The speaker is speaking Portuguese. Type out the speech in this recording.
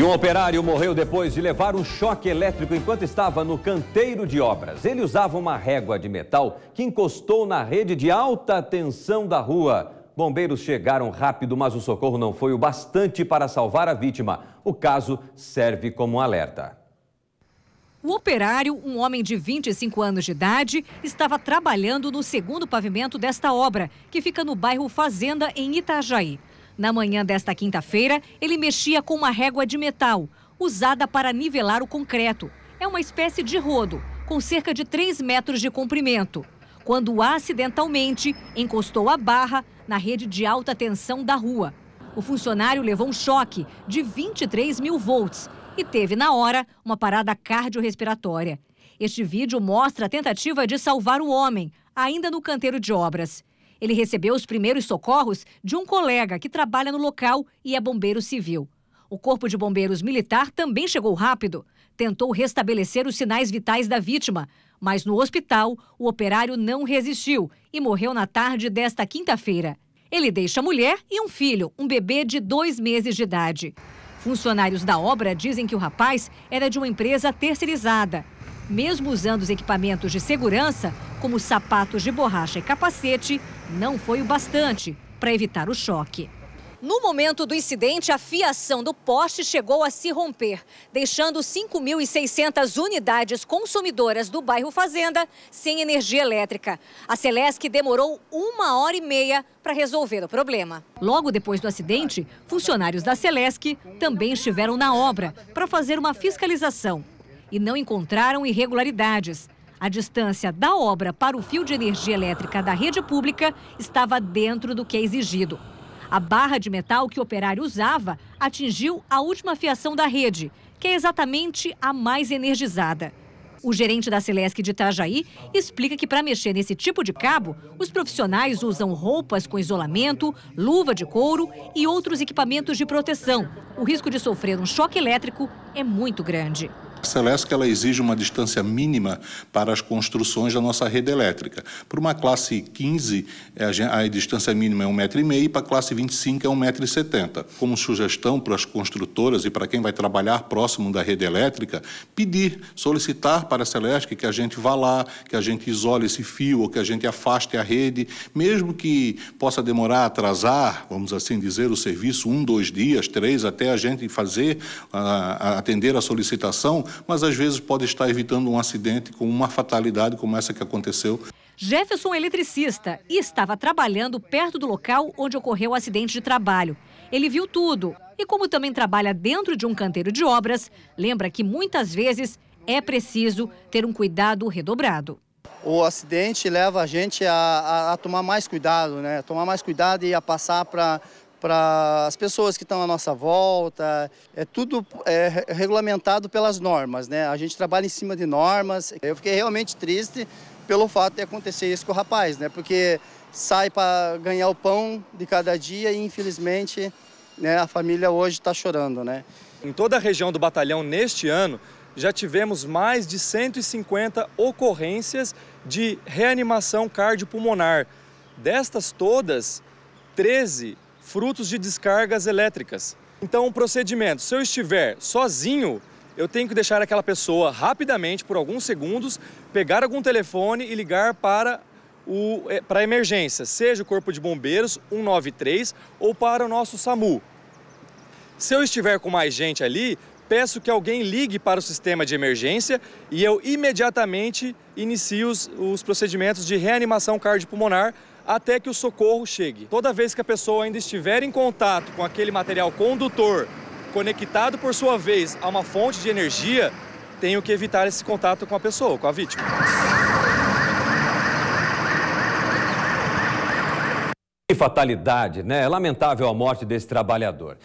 E um operário morreu depois de levar um choque elétrico enquanto estava no canteiro de obras. Ele usava uma régua de metal que encostou na rede de alta tensão da rua. Bombeiros chegaram rápido, mas o socorro não foi o bastante para salvar a vítima. O caso serve como um alerta. O operário, um homem de 25 anos de idade, estava trabalhando no segundo pavimento desta obra, que fica no bairro Fazenda, em Itajaí. Na manhã desta quinta-feira, ele mexia com uma régua de metal, usada para nivelar o concreto. É uma espécie de rodo, com cerca de 3 metros de comprimento, quando acidentalmente encostou a barra na rede de alta tensão da rua. O funcionário levou um choque de 23 mil volts e teve, na hora, uma parada cardiorrespiratória. Este vídeo mostra a tentativa de salvar o homem, ainda no canteiro de obras. Ele recebeu os primeiros socorros de um colega que trabalha no local e é bombeiro civil. O Corpo de Bombeiros Militar também chegou rápido. Tentou restabelecer os sinais vitais da vítima, mas no hospital o operário não resistiu e morreu na tarde desta quinta-feira. Ele deixa a mulher e um filho, um bebê de dois meses de idade. Funcionários da obra dizem que o rapaz era de uma empresa terceirizada. Mesmo usando os equipamentos de segurança, como sapatos de borracha e capacete, não foi o bastante para evitar o choque. No momento do incidente, a fiação do poste chegou a se romper, deixando 5.600 unidades consumidoras do bairro Fazenda sem energia elétrica. A Celesc demorou uma hora e meia para resolver o problema. Logo depois do acidente, funcionários da Celesc também estiveram na obra para fazer uma fiscalização e não encontraram irregularidades. A distância da obra para o fio de energia elétrica da rede pública estava dentro do que é exigido. A barra de metal que o operário usava atingiu a última fiação da rede, que é exatamente a mais energizada. O gerente da Celesc de Itajaí explica que para mexer nesse tipo de cabo, os profissionais usam roupas com isolamento, luva de couro e outros equipamentos de proteção. O risco de sofrer um choque elétrico é muito grande. Celeste que ela exige uma distância mínima para as construções da nossa rede elétrica. Para uma classe 15, eh, a distância mínima é 1,5m e para a classe 25 é 1,70m. Como sugestão para as construtoras e para quem vai trabalhar próximo da rede elétrica, pedir, solicitar para a Celeste que a gente vá lá, que a gente isole esse fio ou que a gente afaste a rede, mesmo que possa demorar, atrasar, vamos assim dizer, o serviço um, dois dias, três, até a gente fazer, ah, atender a solicitação, mas às vezes pode estar evitando um acidente com uma fatalidade como essa que aconteceu. Jefferson é eletricista e estava trabalhando perto do local onde ocorreu o acidente de trabalho. Ele viu tudo e, como também trabalha dentro de um canteiro de obras, lembra que muitas vezes é preciso ter um cuidado redobrado. O acidente leva a gente a, a, a tomar mais cuidado, né? tomar mais cuidado e a passar para para as pessoas que estão à nossa volta. É tudo é, regulamentado pelas normas, né? A gente trabalha em cima de normas. Eu fiquei realmente triste pelo fato de acontecer isso com o rapaz, né? Porque sai para ganhar o pão de cada dia e infelizmente né, a família hoje está chorando, né? Em toda a região do batalhão neste ano já tivemos mais de 150 ocorrências de reanimação cardiopulmonar. Destas todas, 13 frutos de descargas elétricas. Então, o procedimento, se eu estiver sozinho, eu tenho que deixar aquela pessoa rapidamente, por alguns segundos, pegar algum telefone e ligar para o, eh, para emergência, seja o Corpo de Bombeiros 193 ou para o nosso SAMU. Se eu estiver com mais gente ali, peço que alguém ligue para o sistema de emergência e eu imediatamente inicio os, os procedimentos de reanimação cardiopulmonar até que o socorro chegue. Toda vez que a pessoa ainda estiver em contato com aquele material condutor, conectado por sua vez a uma fonte de energia, tenho que evitar esse contato com a pessoa, com a vítima. Que fatalidade, né? É lamentável a morte desse trabalhador.